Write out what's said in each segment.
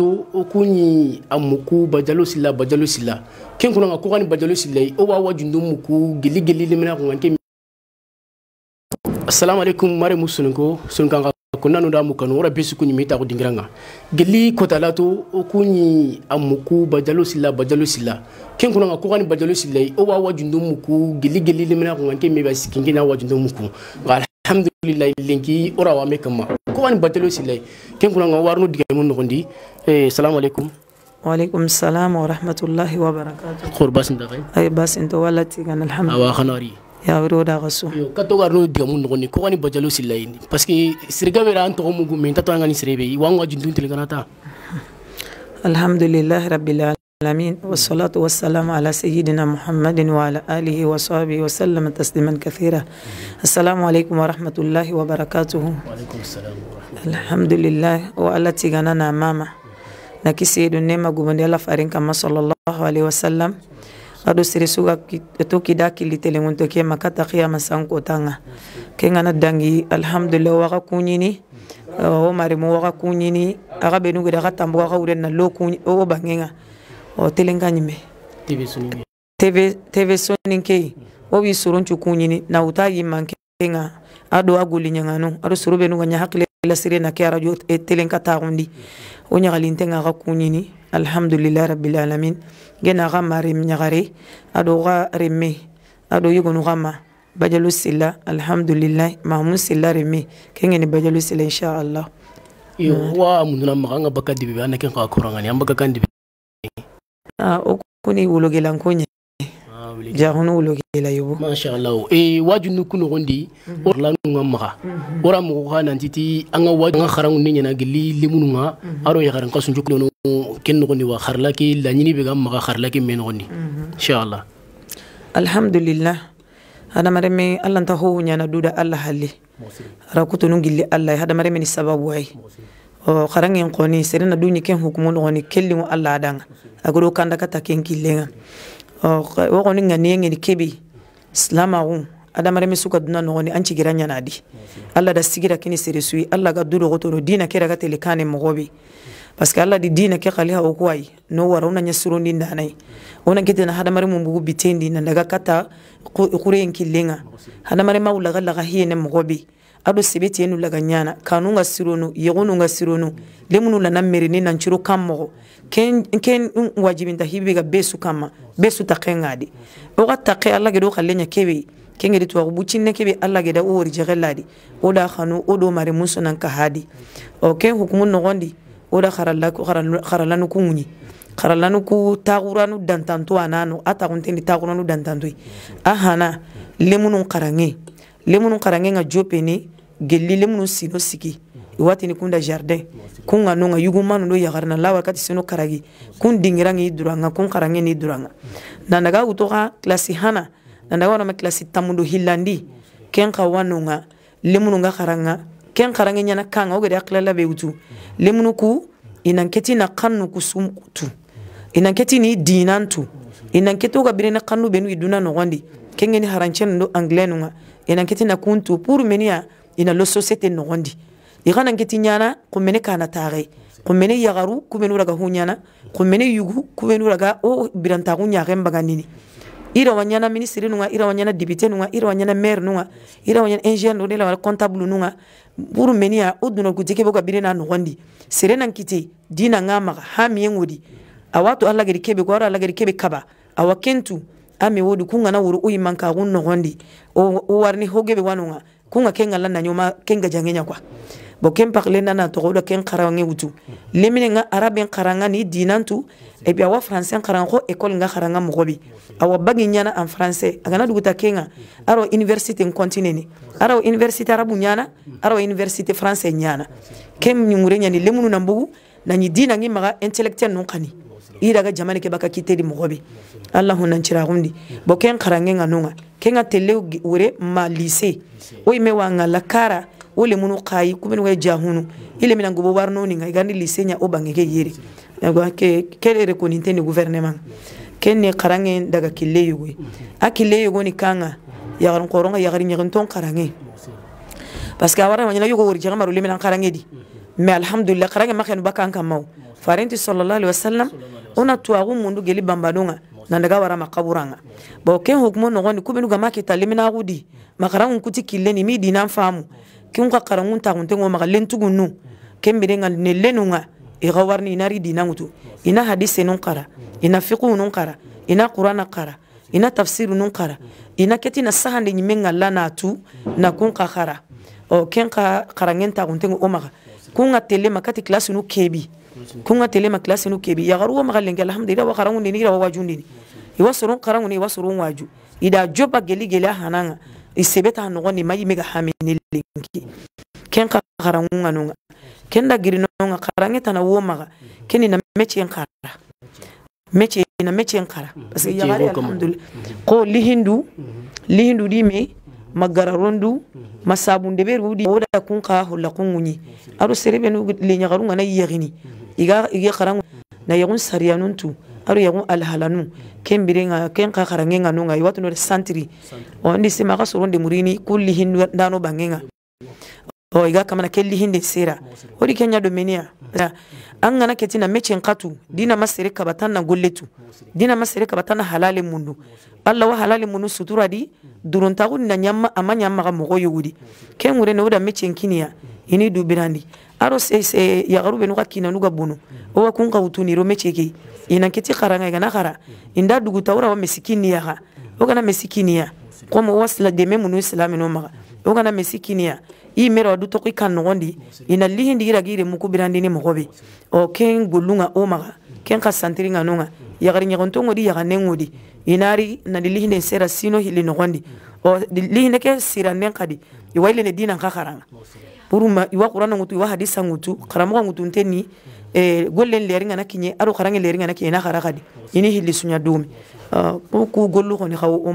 to o kun ɲi a muku bajalo sila bajalo sila ken kuna ka koka ni bajalo sila o b'a wajundu muku geli geli limina kun kan ke assalamu alaikum mare mu sunko sunkan ka kunna nu da mu kanu wara bisu kun mi ta ko dingiranga geli kota la to o kun ɲi a muku bajalo sila bajalo sila ken kuna ka koka ni bajalo sila o b'a wajundu muku geli geli limina kun kan ke mi ba sikin na wajundu muku الحمد لله لينكي أروى مكما كوان باتلو سيلي كم كنا نوارنو ديمون نوندي السلام عليكم وعليكم السلام ورحمة الله وبركاته خور باس انت غي اي باس انت والتي كان الحمد اوا خناري يا ورودا غسو يو كاتو غارنو ديامون نغوني كواني بجالو سيلاي باسكي سيرغا ميرا انتو مغو مين تاتو انغاني سريبي وانغا جندون تلغاناتا الحمد لله رب العالمين العالمين والصلاة والسلام على سيدنا محمد وعلى آله وصحبه وسلم تسليما كثيرا السلام عليكم ورحمة الله وبركاته وعليكم السلام ورحمة الحمد لله وعلى تيغانا ماما نكي سيد النيمة قبندي الله فارنكا ما صلى الله عليه وسلم ado sere suga to kida kilitele ngon to kema kata qiyama sanko tanga kengana dangi alhamdulillah waga kunyini o marimu waga kunyini aga benugo daga tambo lo o telen ka ɲimɛ tv soninke wo b'i soroncu kun ɲini na u t'a yi manke nga ado a goli ɲaganu ado soro benu ka ɲa hakile lasire na ke arajo e telen ka tagundi o ɲagalin tɛ ga ka kun ɲini alhamdulilah rabilalamin gena ga ma rem ɲagare ado ga remme ado yegonu ga ma bajalu sila alhamdulilah mamu sila remme ke ŋeni bajalu sila inchallah wa munduna maga an ga bakka dibi be an na ken ka korangani an bakka kan dibi o ah, ko ne wologɛlan ko ah, ɲɛ jaxu ne wologɛla yobo mashallah e waju nu kunogondi mhm. orla mhm. mhm. nu ga maxa wora mogo xa nantiti an ga xarangu ne ɲana geli lemunu aro yaxaren ka suncu kunono ken nogondi wa xarla ke laɲini be maxa xarla ke me nogondi inshallah alhamdulillah adamareme me nta howo ñana duda allah halli rakutunu gilli alla ye hadamaren me ni sababu ayi xarangen xoni serena duni ken hukumu noxoni alla a ladanga kanda kata ken killenga wo xoni ŋaniyengeni kebe silamaxun adamareme suka duna noxoni an cigira ɲanadi alla da sigira kini seresui alla ga dudoxotoro dina ke raga tele kane moxobe parce que alla di dina ke xaliha wo kuwayi no wara wo na ɲa sirondi ndanayi wo na ketena hadamaremu bugu bitendi nandaga kata xureyen killenga hadamarema wulaga laga hiyene moxobe ado sebeti enu laga nyana kanu nga sironu yegonu nga sironu lemunu lana merini nancuro kan mogo ken ken wajibinta hibe ga besu kama besu taqe ngadi o ga taqe alla gedo khalle nya kebe kenge ditu wa bu cinne kebe alla geda o wori jege ladi o da khanu o do mari musunan ka hadi o ken hukumun no gondi o da kharalla ko kharalla kharalanu kunni no ku taguranu dantantu ananu ata kuntendi taguranu dantantu ahana lemunu qarange lemunu karange nga jopene gelli lemunu sino sigi watini kunda jardin kun ga yugumanu do yagarna la wakati sino karagi kun dingirangi duranga kun karange ni duranga nandaga utoka klasi hana nandaga wana klasi tamundo hilandi ken ka lemunu nga karanga ken karange nyana kanga ogere aklala be utu lemunu ku inanketi na kannu kusumu inanketi ni dinantu ina keto ga birene kanu benu iduna no wandi kenge ni haranchen do anglais nga ina keti na kuntu pour menia ina lo société no wandi igana ngeti nyana kumene kana tare kumene yagaru kumene uraga hunyana kumene yugu kumene uraga o biranta gunya gemba ganini ira wanyana ministre nunga ira wanyana député nunga ira wanyana maire nunga ira wanyana ingénieur nela wala comptable nunga buru menia o duno gutike boga birena no wandi serena nkiti dina ngama ha miyengudi awatu alla gedi kebe ko alla gedi kebe kaba awa kentu ame wodu kunga na wuru uyiman manka gun hondi o warni hogebe wanunga kunga kenga lanna nyoma kenga jangenya kwa bo kempak pakilenda na togo do ken karange wutu lemine nga arabin karanga ni dinantu e bi awa français karanga ko école nga karanga mogobi awa bagi nyana en français agana duguta kenga aro université en continent aro université arabu nyana aro université français nyana kem nyumure nyani lemunu nambugu na nyi dina ngi maga intellectuel non kani i daga jamani ke baka kiteli mogobe alla nan cira gundi bo ken karange nga nunga ken ga telle wure ma lise o me wanga nga lakara o munu qayi kumin we jahunu ile mina ngubo warno ni nga gani lise nya o ke yere ke kele re koni teni gouvernement ken ne kharange daga kille yugo a yugo ni kanga ya ron koronga ya gari yagarin ton kharange parce que awara wanyana yugo wuri jagamaru le mina kharange di mais alhamdulillah kharange makhen bakan kamau farinti sallallahu alaihi wasallam una tuwaku mundu geli bambadunga nandaga wara makaburanga bo ken hukumu nogoni kubenu gama kitali mina gudi makarangun kuti killeni mi dinan famu kin ka karangun ta kunte ngo makalen tugunnu ken birenga nelenunga iga warni inari dinangutu ina hadise nun kara ina fiqhu nun kara ina qur'ana kara ina tafsiru nun kara ina keti na sahande nyimenga lana tu na kun ka kara o ken ka karangen ta kunte ngo maka kun ga tele makati klasi nu kebi kunga telema classe nu kebi yagaru wa magalenge alhamdulillah wa karangu ndini wa waju ndini iwa surun karangu ni iwa surun waju ida joba geli geli hananga isebeta hanogo ni mayi mega hamini linki ken ka karangu nganunga ken da girino nga karange tana wo maga ken ina meche nkara meche ina meche nkara parce que alhamdulillah ko lihindu lihindu di me magararondu masabunde di oda kun ka holla kun ngunyi aro serebe nu le nyagaru iga iga karangu na yagun sariyanu tu aru yagun alhalanu ken bire ken ka karange nga nunga iwatu nore santiri ondi sima ka soronde murini kulli hindu dano bangenga o iga kamana kelli hinde sera odi kenya domenia an keti na mecen katu dina masere kabatan na golletu dina masere kabatan na halale mundu alla wa halale mundu sutura di hmm. duruntagu na nyamma ama nyamma ga mogo ken wure ne oda mecen kiniya hmm ini dubirandi aro se sese yagaru benu ka kina nuga bunu o wa kunga utuni ro mecheke ina kiti karanga gana khara inda dugu ora wa mesikini ya ha o kana mesikini ya ko mo wasla de memu islam no ma o kana mesikini ya i mero du toki kan no gondi ina lihin digira gire muku birandi ni mogobe o ken gulunga o ma ken ka santiringa nonga yagari nyagonto ngodi yagane ngodi inari na lihinde sera sino hili no gondi o lihinde ke siranden kadi iwaile ne dina ka kharanga buruma iwa qur'ana ngutu iwa hadisa ngutu karamogo ngutu nteni e eh, gollen leri ngana kinye aro karange leri ngana kinye na khara ini hilli sunya dumi ko ah, ku gollu khoni khaw o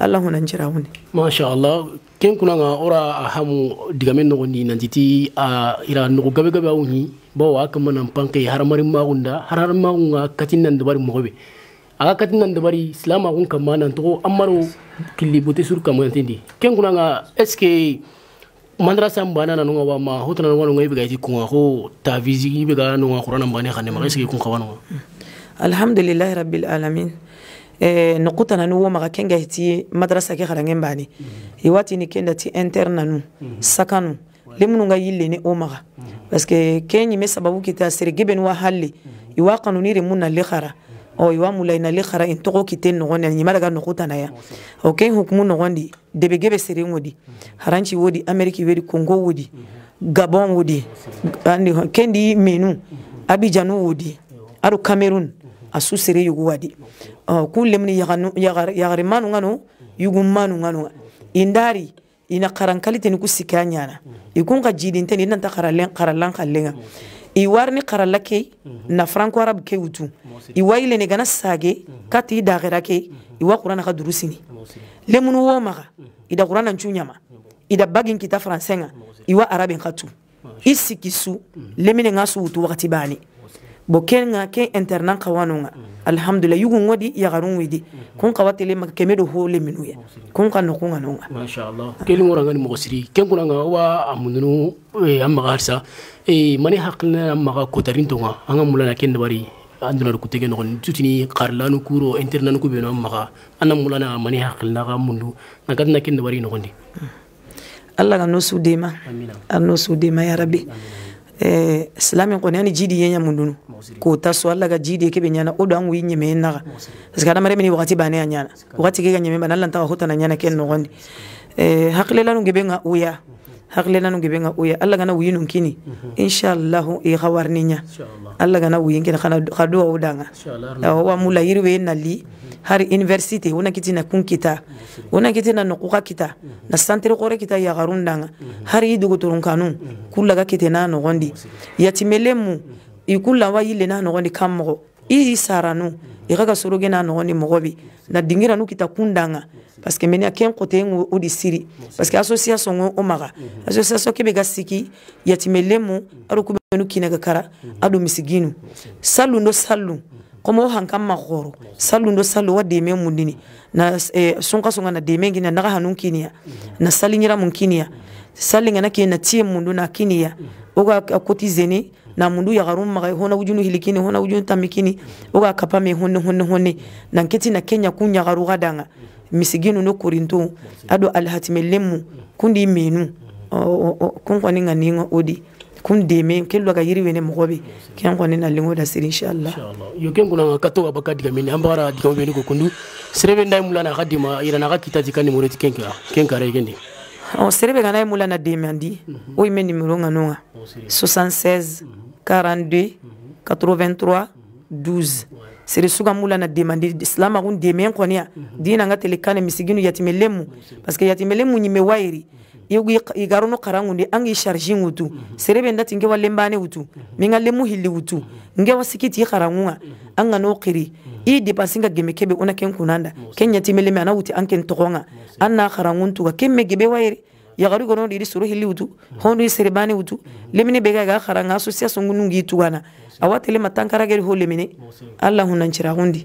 allah hona njira hunde ma allah ken kuna nga ora ahamu digame no ni nantiti a ah, ira no gabe gabe awni bo wa kama nan panke haramari magunda hararin magunga katin nan dabari mogobe aga katin nan dabari islama kun kama nan to amaro kilibote sur kama ntendi ken kuna nga est ce mandrasa mbana na nunga wama hota na nunga ibe gaiti kunga ho ta vizi ibe ga nunga qur'ana mbane khane ma gaisi kunga wano alhamdulillah rabbil alamin eh nukuta na nuwa maga kenga hiti madrasa ke kharange mbani mhm. iwati ni kenda ti interna nu mhm. sakanu limnu nga yille ne o maga mhm. parce que kenyi me sababu kita sirgeben wa halli iwa kanunire munna le khara o iwa mulainali xara in toxo kite noxondi a ñima daga noxu tanaya o ken hukumu noxondi debe gebe seren haranci wodi amérique wodi congo wodi gabon wodi kendi menu wodi a su sere yugu wadi ku lemni yagari i warini karala ke mhm. na franco arabe ke wutu i wayilene gana sage mhm. ka i dagera ke mhm. i wa qurana ka duru sini lemunu wo maga i da qurana ncu ɲama i da bagin kita français ŋa i wa araben ka tu i sigi su lemine ga su utu wagati bani bo ken ga ke internan kawano ga alhamdulillah yugun wadi yagarun widi mm-hmm. kun kawa tele maka keme do ho le minu ya kun ka nokun ga nonga masha Allah kelin wora ga ni mo siri ken kuna ga wa amunu e eh, amma harsa e eh, mani hakna amma ga kotarin to ga an mulana ken da bari anduna do kutege nogon tutini qarlanu kuro internanu ku be no maga anna mulana mani hakna ga mundu na gadna ken da bari nogondi mm. Allah ga no su dema amina ar no su dema ya rabbi amina. eh, silamin ani jidi yenya mun k'o ta so ala ka jidi ke be ɲana o do an k'i ɲɛmɛ naga parce que adamade mini wagati bane a ñana wagati ke ga ɲɛmɛ bana lantaka ko tana ɲana ken nɔgɔndi eh, hakililanu ke be ka uya mm hakilila nu gebe nga uya alla gana wuyi nun kini mhm. inshallahu i ka warini alla gana wuyi kini ka duwawu danga wa mula yiri we nali mhm. hari université wona kiti na kun kita wona kiti na nuku kita mhm. na santere kore kita yagarun danga hari i dogotorun kanu kulaga kite na nogondi yatimele mu i yile na nogondi kan i saranu i ka soro ge na nɔgɔ ni mɔgɔ be na dingira nu kita kun danga parce que mena ken kote n o di siri parce que association ŋo o maga association ke be ka siki yatimelen mu ado ku benu kinɛgɛ kara ado misiginu salun do salun komo o hankan ma goro salun do salu wa deme mundini na eh, sunka sunga na deme gina naga hanun kiniya na salinyira mun kiniya salinga na ke na tie mundu na kiniya o ka kotizeni na mundu ya yagarum magai hona ujunu hilikini hona ujunu tamikini uga kapame honne hone honne nanketi na kenya kunya garu gadanga misiginu no kurintu adu alhatimelemu kundi menu kun kɔni ningo odi ka o de kun deme kelu la yiri wene mɔgɔ be kɛn kɔni na lengo da sir inshallah inshallah yo ken na ka to ka baka diga mini an di ga wene ko kundu serebe ndai mula na ka dima ira na ga kita di ka ni moreti ken ka ken ka re gende o serebe kana mula na deme andi mhm. o ime numero nga nonga 76 42 83 12 sere suga mu lana demande silamagun deme kɔniya dina n ka tele kane misiginu yatimelemu parce que yatimelemu ɲime wayiri igarono karangundi angi charging utu serebe ndati ngewa lembane utu minga lemu hili utu ngewa sikiti karangunga anga no qiri i depasinga gemekebe una ken kunanda ken yatimeleme ana uti anken tokonga anna karanguntuga kemme gebe wairi yagari gono diri suru hili utu hondu isere bani utu lemine bega ga khara nga association gunu gi tugana awate le matankara gari ho lemine allah hunan cira hundi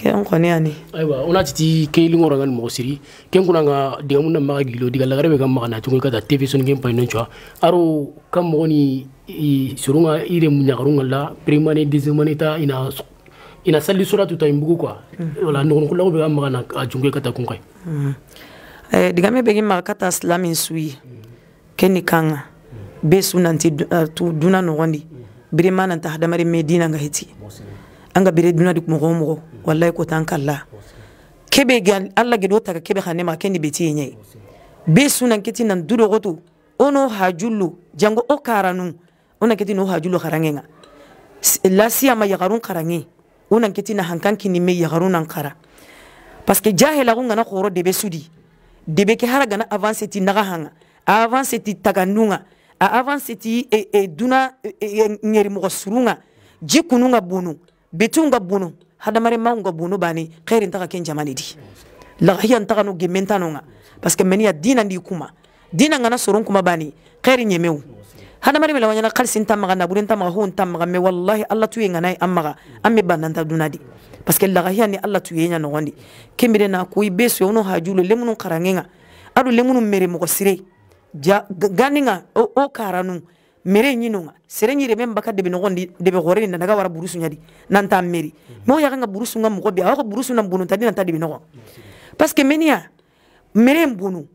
ke on kone ani aiwa ona titi ke ilu ngoro ngan mosiri ken kuna nga diga munna ma gilo diga lagare be ga magana tungu kata tv sun gen pain nonchwa aro kam moni surunga ire munyagarunga la primane dizimane ta ina ina sali sura tuta imbugu kwa mm. wala nokon kulago be ga magana ajungu kata kunkai mm. eh, digame be gi maga ka taa sila min su ye kɛ ni kan ga be su nanti eh, tu duna nɔgɔndi bere ma nanta hadamaden me dina ga heti an ga bere duna di mɔgɔ o mɔgɔ wallahi ko tan kalla kebe ga alla ge do taga kebe hanema kɛ ni beti ye ɲɛ be su nan kiti nan du dogoto o no hajullo jango o karanu o nan kiti no hajullo harange ga lasiyama yagarun karange o nan kiti na hankan kini me yagarun nan kara parce que jahelagun gana horo debe sudi debeke haragana avance ti naga hanga a avance ti taganunga a avance ti e, e, duna e, ɲerimogo e, e surunga ji kununga bunu betunga bunu hadamarenmaunga bunu bani xeri ntaga ken jamane di lagahiya ntaga no gementanonga parce que meniya dina ndi kuma dina ngana soron kuma bani xeri ɲemewu hadamaren me lawaɲana xarisi nta maga nabure nta maga ho nta me wallahi alla tu ye ŋanaye an maga an parce que lagahiya ni alla tun ye ɲa nɔgɔn de na ko i be soyɔnu hajulo lemunu karange ga ado lemunu mere mɔgɔ sire ja gani ga o karanu mere ñino ga sere ñire men baka debe nɔgɔn debe xore na daga wara burusu ɲadi nanta meri ma mhm. o yagan ga burusu ga mɔgɔ be awa burusu na bonuntadi nanta debe nɔgɔn parce que meniya mere n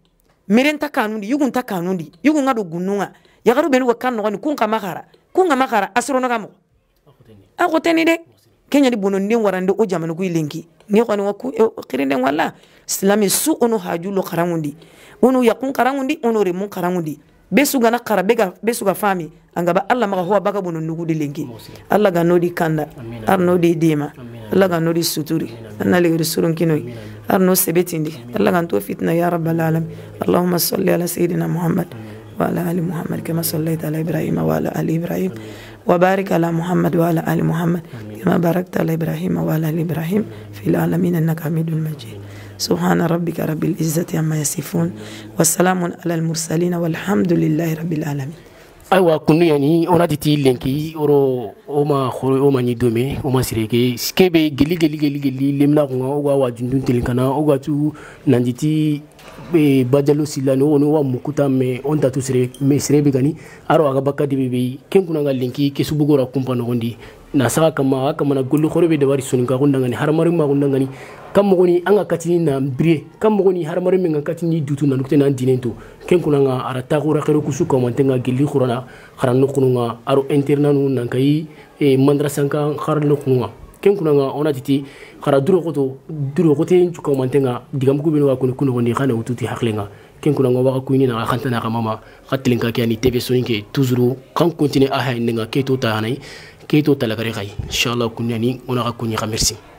mere n ta kanu di yugun ta kanu do gunnu ga yagaru benu ga kan nɔgɔni kun kama xara kun kama xara a sorono mɔgɔ a xoteni de mhm keñani bonondin warande o jamanu kuy lenki ni xoni wa ku xirinden eh, wala silami su ono hajulo karangundi ono yakun karangundi ono remu karangundi besu gana xara be ga fami ba alla maxa huwa baga bono di lenki alla ga nodi kanda ar nodi dima alla ga nodi suturi anna legeri surunkinoy ar no sebetindi alla ga to fitna ya rabbal alamin allahumma salli ala sayidina muhammad وعلى ال محمد كما صليت على ابراهيم وعلى ال ابراهيم وبارك على محمد وعلى آل محمد كما باركت على إبراهيم وعلى آل إبراهيم في العالمين إنك حميد مجيد سبحان ربك رب العزة عما يصفون والسلام على المرسلين والحمد لله رب العالمين أيوا kunu يعني أنا titi lenki oro oma khoro oma ni dome oma sireke skebe geli geli geli geli lemna ko wa wajundun telinkana o gatu nanditi Eh, bajalo silani woni wa mukuta me on tatu sere me sere be gani aro aga bakka dibe be ken kuna ga linki kesubugora kumpa nogondi na saga kama a kamana golli hore be dabari soninka kundangani haramari ma kundangani kan mogoni an ka katini na bire kan mogoni haramari min ka katini dutu na nukute na dinen to ken kuna ga ara takura kero kusu kamante ga gelli horana haranno kununga aro internanu nankayi eh, mandrasanka haranno kununga ken kunanga onati ti xara duro xoto duro xote cukamantenga digamugu benu ga kuni kunoxondi xane wututi haxilenga ken kunanga waxa kuinina a xantana xa mama xa tilinka ke ani tv soninke toujours xan continue a hayindenga ke to taxanay ke to talakare xay inchallah kuni ani ona xa kuni xa merci